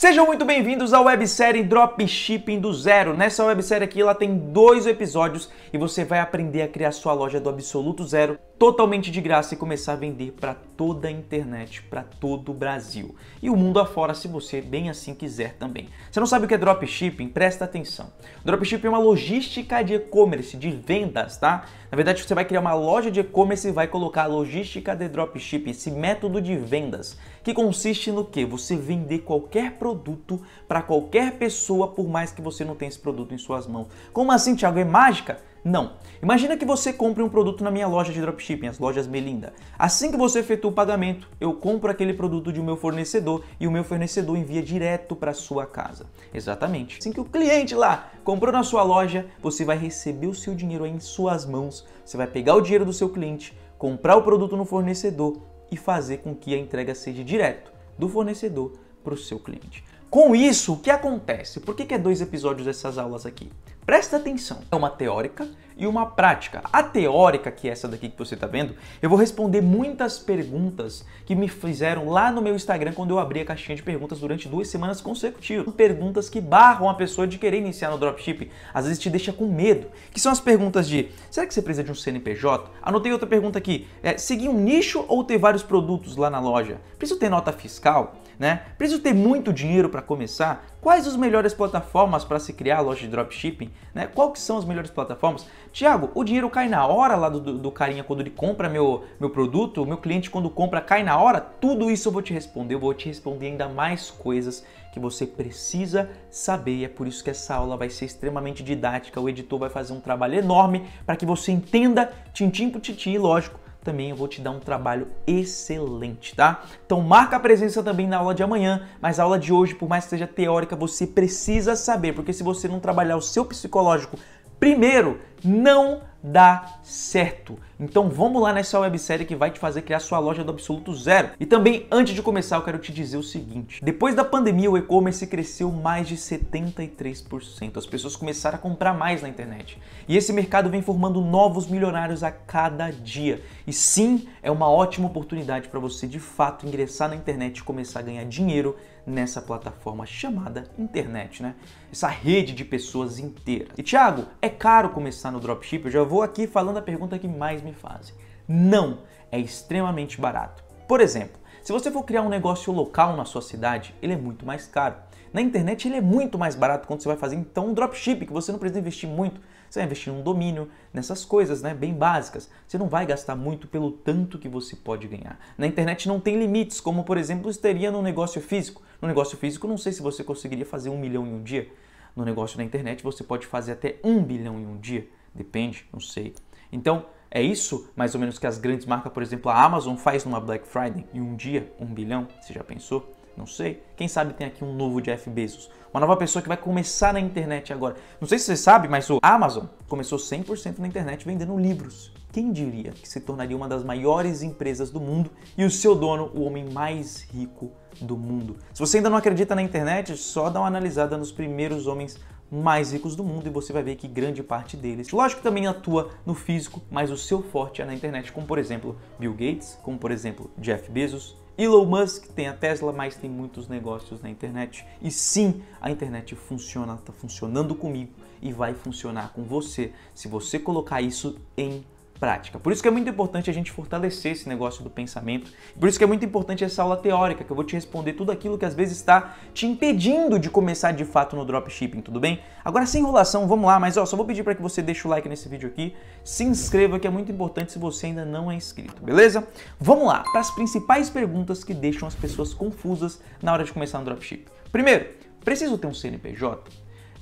Sejam muito bem-vindos à websérie Dropshipping do Zero. Nessa websérie aqui ela tem dois episódios e você vai aprender a criar sua loja do absoluto zero totalmente de graça e começar a vender para toda a internet para todo o Brasil e o mundo afora, se você bem assim quiser também. Você não sabe o que é dropshipping? Presta atenção. Dropshipping é uma logística de e-commerce, de vendas, tá? Na verdade, você vai criar uma loja de e-commerce e vai colocar a logística de dropshipping, esse método de vendas, que consiste no que? Você vender qualquer produto para qualquer pessoa, por mais que você não tenha esse produto em suas mãos. Como assim, Thiago? É mágica? Não. Imagina que você compre um produto na minha loja de dropshipping, as lojas Melinda. Assim que você efetua o pagamento, eu compro aquele produto de um meu fornecedor e o meu fornecedor envia direto para sua casa. Exatamente. Assim que o cliente lá comprou na sua loja, você vai receber o seu dinheiro em suas mãos. Você vai pegar o dinheiro do seu cliente, comprar o produto no fornecedor e fazer com que a entrega seja direto do fornecedor para o seu cliente. Com isso, o que acontece? Por que, que é dois episódios dessas aulas aqui? Presta atenção, é uma teórica e uma prática. A teórica, que é essa daqui que você está vendo, eu vou responder muitas perguntas que me fizeram lá no meu Instagram quando eu abri a caixinha de perguntas durante duas semanas consecutivas. Perguntas que barram a pessoa de querer iniciar no dropship, às vezes te deixa com medo, que são as perguntas de será que você precisa de um CNPJ? Anotei outra pergunta aqui, é, seguir um nicho ou ter vários produtos lá na loja? Preciso ter nota fiscal? Né? Preciso ter muito dinheiro para começar? Quais as melhores plataformas para se criar loja de dropshipping? Né? Qual que são as melhores plataformas? Tiago, o dinheiro cai na hora lá do, do carinha quando ele compra meu, meu produto, o meu cliente quando compra cai na hora? Tudo isso eu vou te responder, eu vou te responder ainda mais coisas que você precisa saber e é por isso que essa aula vai ser extremamente didática, o editor vai fazer um trabalho enorme para que você entenda tintim por tintim e lógico, também eu vou te dar um trabalho excelente, tá? Então marca a presença também na aula de amanhã, mas a aula de hoje, por mais que seja teórica, você precisa saber, porque se você não trabalhar o seu psicológico Primeiro, não dá certo. Então vamos lá nessa websérie que vai te fazer criar sua loja do absoluto zero. E também, antes de começar, eu quero te dizer o seguinte. Depois da pandemia, o e-commerce cresceu mais de 73%. As pessoas começaram a comprar mais na internet. E esse mercado vem formando novos milionários a cada dia. E sim, é uma ótima oportunidade para você de fato ingressar na internet e começar a ganhar dinheiro nessa plataforma chamada internet, né? Essa rede de pessoas inteiras. E Thiago, é caro começar no dropship? Eu já vou aqui falando a pergunta que mais me fazem. Não, é extremamente barato. Por exemplo, se você for criar um negócio local na sua cidade, ele é muito mais caro. Na internet ele é muito mais barato quando você vai fazer então um dropship, que você não precisa investir muito. Você vai investir num domínio, nessas coisas né, bem básicas. Você não vai gastar muito pelo tanto que você pode ganhar. Na internet não tem limites, como por exemplo teria no negócio físico. No negócio físico, não sei se você conseguiria fazer um milhão em um dia. No negócio na internet, você pode fazer até um bilhão em um dia. Depende, não sei. Então, é isso mais ou menos que as grandes marcas, por exemplo, a Amazon faz numa Black Friday em um dia, um bilhão, você já pensou? Não sei. Quem sabe tem aqui um novo Jeff Bezos. Uma nova pessoa que vai começar na internet agora. Não sei se você sabe, mas o Amazon começou 100% na internet vendendo livros. Quem diria que se tornaria uma das maiores empresas do mundo e o seu dono o homem mais rico do mundo? Se você ainda não acredita na internet, só dá uma analisada nos primeiros homens mais ricos do mundo e você vai ver que grande parte deles, lógico, também atua no físico, mas o seu forte é na internet, como por exemplo Bill Gates, como por exemplo Jeff Bezos, Elon Musk tem a Tesla, mas tem muitos negócios na internet. E sim, a internet funciona, está funcionando comigo e vai funcionar com você se você colocar isso em prática. Por isso que é muito importante a gente fortalecer esse negócio do pensamento. Por isso que é muito importante essa aula teórica, que eu vou te responder tudo aquilo que às vezes está te impedindo de começar de fato no dropshipping, tudo bem? Agora sem enrolação, vamos lá, mas ó, só vou pedir para que você deixe o like nesse vídeo aqui, se inscreva que é muito importante se você ainda não é inscrito, beleza? Vamos lá, para as principais perguntas que deixam as pessoas confusas na hora de começar no dropshipping. Primeiro, preciso ter um CNPJ?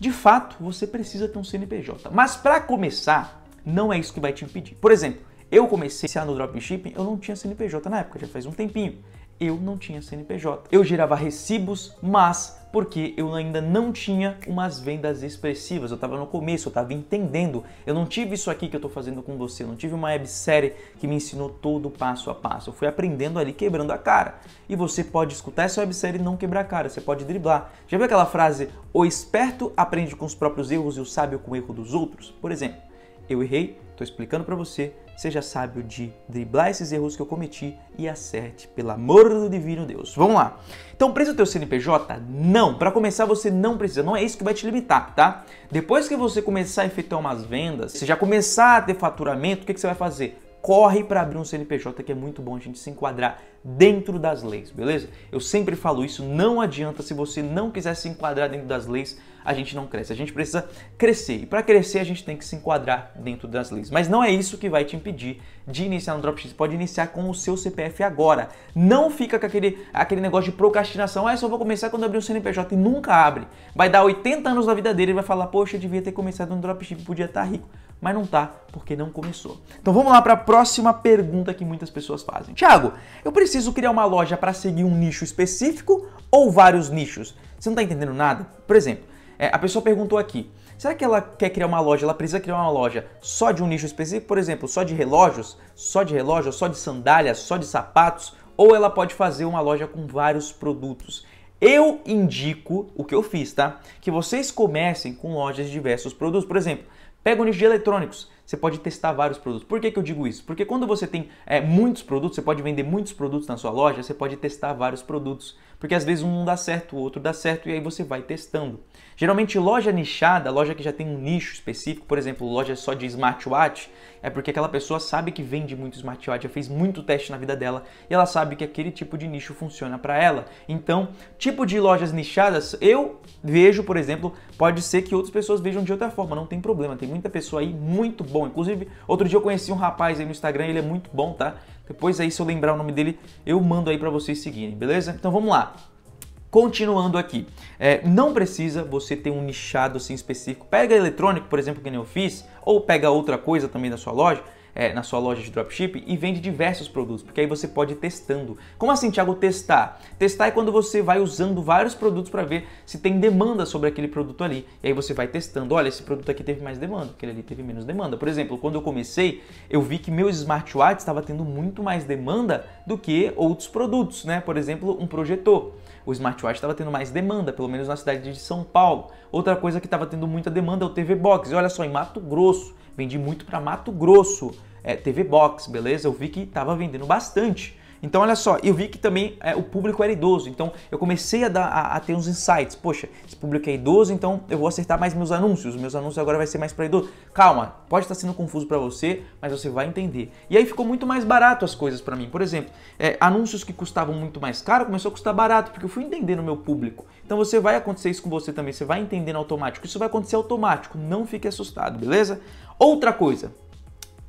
De fato, você precisa ter um CNPJ. Mas para começar, não é isso que vai te impedir. Por exemplo, eu comecei no dropshipping, eu não tinha CNPJ na época, já faz um tempinho. Eu não tinha CNPJ. Eu girava recibos, mas porque eu ainda não tinha umas vendas expressivas. Eu estava no começo, eu estava entendendo. Eu não tive isso aqui que eu estou fazendo com você. Eu não tive uma websérie que me ensinou todo passo a passo. Eu fui aprendendo ali, quebrando a cara. E você pode escutar essa websérie e não quebrar a cara. Você pode driblar. Já viu aquela frase: o esperto aprende com os próprios erros e o sábio com o erro dos outros? Por exemplo eu errei, estou explicando para você, seja sábio de driblar esses erros que eu cometi e acerte, pelo amor do divino Deus. Vamos lá. Então, precisa ter o CNPJ? Não. Para começar, você não precisa. Não é isso que vai te limitar, tá? Depois que você começar a efetuar umas vendas, você já começar a ter faturamento, o que, que você vai fazer? corre para abrir um CNPJ que é muito bom a gente se enquadrar dentro das leis, beleza? Eu sempre falo isso, não adianta se você não quiser se enquadrar dentro das leis, a gente não cresce. A gente precisa crescer. E para crescer a gente tem que se enquadrar dentro das leis. Mas não é isso que vai te impedir de iniciar no Dropship. Você pode iniciar com o seu CPF agora. Não fica com aquele, aquele negócio de procrastinação. Ah, eu só vou começar quando abrir o CNPJ e nunca abre. Vai dar 80 anos da vida dele e vai falar: "Poxa, eu devia ter começado no Dropship, podia estar tá rico" mas não tá porque não começou. Então vamos lá para a próxima pergunta que muitas pessoas fazem. Thiago, eu preciso criar uma loja para seguir um nicho específico ou vários nichos? Você não tá entendendo nada? Por exemplo, é, a pessoa perguntou aqui: será que ela quer criar uma loja? Ela precisa criar uma loja só de um nicho específico, por exemplo, só de relógios, só de relógios, só de sandálias, só de sapatos? Ou ela pode fazer uma loja com vários produtos? Eu indico o que eu fiz, tá? Que vocês comecem com lojas de diversos produtos. Por exemplo, Pega o nicho de eletrônicos, você pode testar vários produtos. Por que, que eu digo isso? Porque quando você tem é, muitos produtos, você pode vender muitos produtos na sua loja, você pode testar vários produtos. Porque às vezes um não dá certo, o outro dá certo e aí você vai testando. Geralmente loja nichada, loja que já tem um nicho específico, por exemplo, loja só de smartwatch, é porque aquela pessoa sabe que vende muito smartwatch, já fez muito teste na vida dela e ela sabe que aquele tipo de nicho funciona para ela. Então, tipo de lojas nichadas, eu vejo, por exemplo, pode ser que outras pessoas vejam de outra forma, não tem problema. Tem muita pessoa aí muito bom. Inclusive, outro dia eu conheci um rapaz aí no Instagram, ele é muito bom, tá? Depois aí, se eu lembrar o nome dele, eu mando aí para vocês seguirem, beleza? Então vamos lá. Continuando aqui, é, não precisa você ter um nichado assim específico. Pega eletrônico, por exemplo, que nem eu fiz, ou pega outra coisa também da sua loja, é, na sua loja de dropship e vende diversos produtos, porque aí você pode ir testando. Como assim, Thiago, testar? Testar é quando você vai usando vários produtos para ver se tem demanda sobre aquele produto ali. E aí você vai testando. Olha, esse produto aqui teve mais demanda, aquele ali teve menos demanda. Por exemplo, quando eu comecei, eu vi que meus smartwatches estava tendo muito mais demanda do que outros produtos, né? Por exemplo, um projetor. O smartwatch estava tendo mais demanda, pelo menos na cidade de São Paulo. Outra coisa que estava tendo muita demanda é o TV Box. E olha só, em Mato Grosso, vendi muito para Mato Grosso é, TV Box, beleza? Eu vi que estava vendendo bastante. Então, olha só, eu vi que também é, o público era idoso, então eu comecei a, dar, a, a, ter uns insights. Poxa, esse público é idoso, então eu vou acertar mais meus anúncios. Meus anúncios agora vai ser mais para idoso. Calma, pode estar sendo confuso para você, mas você vai entender. E aí ficou muito mais barato as coisas para mim. Por exemplo, é, anúncios que custavam muito mais caro começou a custar barato, porque eu fui entendendo o meu público. Então você vai acontecer isso com você também, você vai entendendo automático. Isso vai acontecer automático, não fique assustado, beleza? Outra coisa,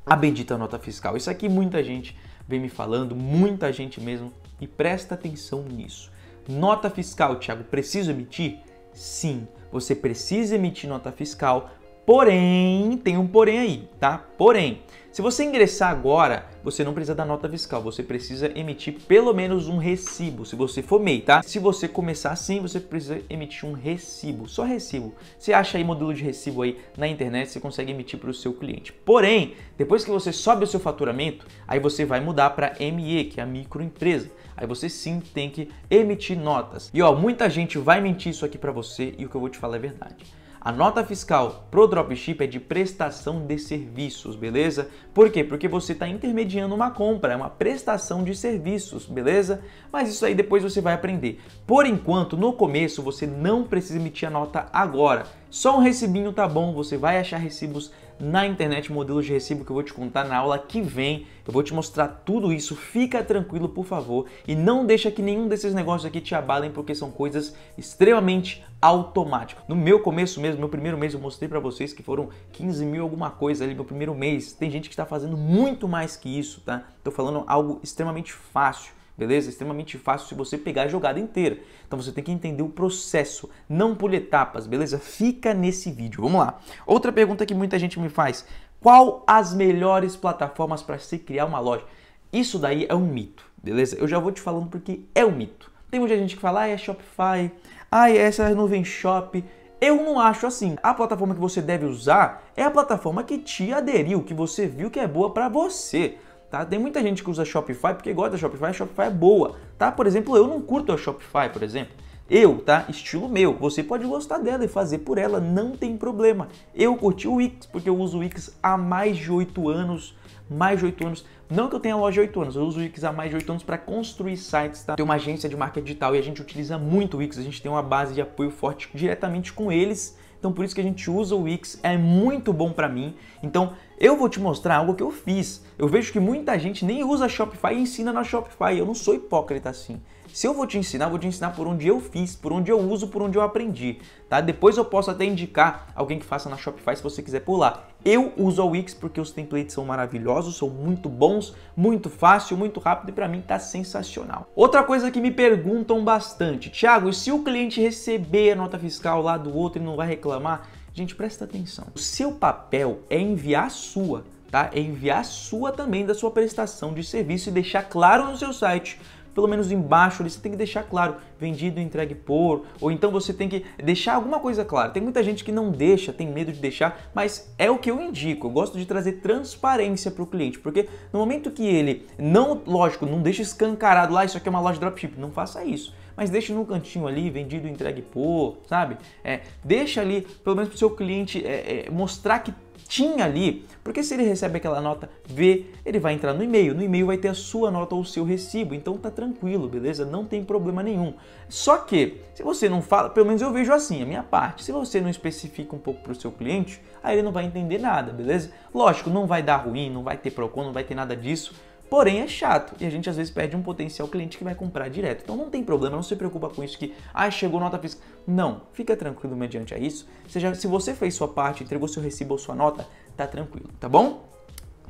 a bendita nota fiscal. Isso aqui muita gente vem me falando, muita gente mesmo, e presta atenção nisso. Nota fiscal, Thiago, preciso emitir? Sim, você precisa emitir nota fiscal Porém, tem um porém aí, tá? Porém, se você ingressar agora, você não precisa da nota fiscal, você precisa emitir pelo menos um recibo, se você for MEI, tá? Se você começar assim, você precisa emitir um recibo, só recibo. Você acha aí modelo de recibo aí na internet, você consegue emitir para o seu cliente. Porém, depois que você sobe o seu faturamento, aí você vai mudar para ME, que é a microempresa. Aí você sim tem que emitir notas. E ó, muita gente vai mentir isso aqui para você e o que eu vou te falar é verdade. A nota fiscal pro dropship é de prestação de serviços, beleza? Por quê? Porque você está intermediando uma compra, é uma prestação de serviços, beleza? Mas isso aí depois você vai aprender. Por enquanto, no começo, você não precisa emitir a nota agora. Só um recibinho tá bom, você vai achar recibos na internet modelos de recibo que eu vou te contar na aula que vem. Eu vou te mostrar tudo isso. Fica tranquilo, por favor, e não deixa que nenhum desses negócios aqui te abalem porque são coisas extremamente automáticas. No meu começo mesmo, meu primeiro mês, eu mostrei para vocês que foram 15 mil alguma coisa ali meu primeiro mês. Tem gente que está fazendo muito mais que isso, tá? Tô falando algo extremamente fácil beleza? Extremamente fácil se você pegar a jogada inteira. Então você tem que entender o processo, não por etapas, beleza? Fica nesse vídeo, vamos lá. Outra pergunta que muita gente me faz, qual as melhores plataformas para se criar uma loja? Isso daí é um mito, beleza? Eu já vou te falando porque é um mito. Tem muita gente que fala, ah, é Shopify, ah, é essa é nuvem shop. Eu não acho assim. A plataforma que você deve usar é a plataforma que te aderiu, que você viu que é boa para você tá? Tem muita gente que usa Shopify porque gosta da Shopify, a Shopify é boa, tá? Por exemplo, eu não curto a Shopify, por exemplo. Eu, tá? Estilo meu. Você pode gostar dela e fazer por ela, não tem problema. Eu curti o Wix porque eu uso o Wix há mais de oito anos, mais de oito anos. Não que eu tenha loja oito 8 anos, eu uso o Wix há mais de 8 anos para construir sites, tá? Tem uma agência de marca digital e a gente utiliza muito o Wix, a gente tem uma base de apoio forte diretamente com eles. Então por isso que a gente usa o Wix, é muito bom para mim. Então eu vou te mostrar algo que eu fiz. Eu vejo que muita gente nem usa Shopify e ensina na Shopify. Eu não sou hipócrita assim. Se eu vou te ensinar, vou te ensinar por onde eu fiz, por onde eu uso, por onde eu aprendi, tá? Depois eu posso até indicar alguém que faça na Shopify se você quiser por lá. Eu uso a Wix porque os templates são maravilhosos, são muito bons, muito fácil, muito rápido e para mim tá sensacional. Outra coisa que me perguntam bastante, Thiago, e se o cliente receber a nota fiscal lá do outro e não vai reclamar? Gente, presta atenção. O seu papel é enviar a sua, tá? É enviar a sua também da sua prestação de serviço e deixar claro no seu site pelo menos embaixo ali, você tem que deixar claro, vendido, entregue por, ou então você tem que deixar alguma coisa clara. Tem muita gente que não deixa, tem medo de deixar, mas é o que eu indico. Eu gosto de trazer transparência para o cliente, porque no momento que ele não, lógico, não deixa escancarado lá, ah, isso aqui é uma loja de dropship, não faça isso mas deixa num cantinho ali, vendido, entregue por, sabe? É, deixa ali, pelo menos para o seu cliente é, é, mostrar que tinha ali, porque se ele recebe aquela nota V, ele vai entrar no e-mail, no e-mail vai ter a sua nota ou o seu recibo, então tá tranquilo, beleza? Não tem problema nenhum. Só que, se você não fala, pelo menos eu vejo assim, a minha parte, se você não especifica um pouco pro seu cliente, aí ele não vai entender nada, beleza? Lógico, não vai dar ruim, não vai ter PROCON, não vai ter nada disso, Porém, é chato e a gente às vezes perde um potencial cliente que vai comprar direto. Então não tem problema, não se preocupa com isso que, ah, chegou nota física. Não, fica tranquilo mediante a isso. Seja, se você fez sua parte, entregou seu recibo ou sua nota, tá tranquilo, tá bom?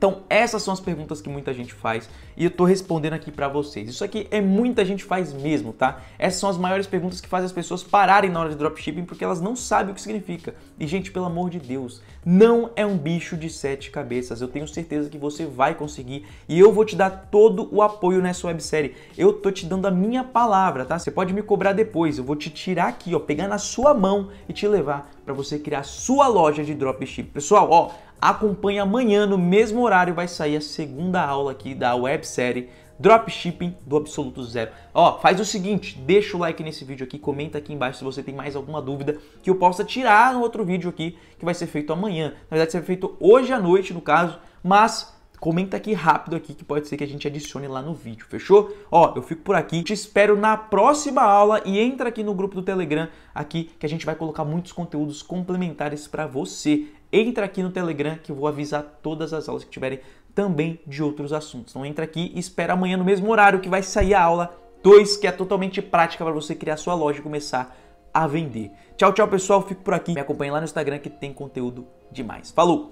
Então, essas são as perguntas que muita gente faz e eu tô respondendo aqui para vocês. Isso aqui é muita gente faz mesmo, tá? Essas são as maiores perguntas que fazem as pessoas pararem na hora de dropshipping porque elas não sabem o que significa. E gente, pelo amor de Deus, não é um bicho de sete cabeças. Eu tenho certeza que você vai conseguir e eu vou te dar todo o apoio nessa websérie. Eu tô te dando a minha palavra, tá? Você pode me cobrar depois. Eu vou te tirar aqui, ó, pegar na sua mão e te levar para você criar sua loja de dropshipping. Pessoal, ó, Acompanhe amanhã, no mesmo horário, vai sair a segunda aula aqui da websérie Dropshipping do Absoluto Zero. Ó, faz o seguinte, deixa o like nesse vídeo aqui, comenta aqui embaixo se você tem mais alguma dúvida que eu possa tirar no outro vídeo aqui que vai ser feito amanhã. Na verdade, será feito hoje à noite, no caso, mas comenta aqui rápido aqui que pode ser que a gente adicione lá no vídeo, fechou? Ó, eu fico por aqui, te espero na próxima aula e entra aqui no grupo do Telegram aqui que a gente vai colocar muitos conteúdos complementares para você entra aqui no Telegram que eu vou avisar todas as aulas que tiverem também de outros assuntos. Então entra aqui e espera amanhã no mesmo horário que vai sair a aula 2, que é totalmente prática para você criar sua loja e começar a vender. Tchau, tchau, pessoal. Fico por aqui. Me acompanhe lá no Instagram que tem conteúdo demais. Falou!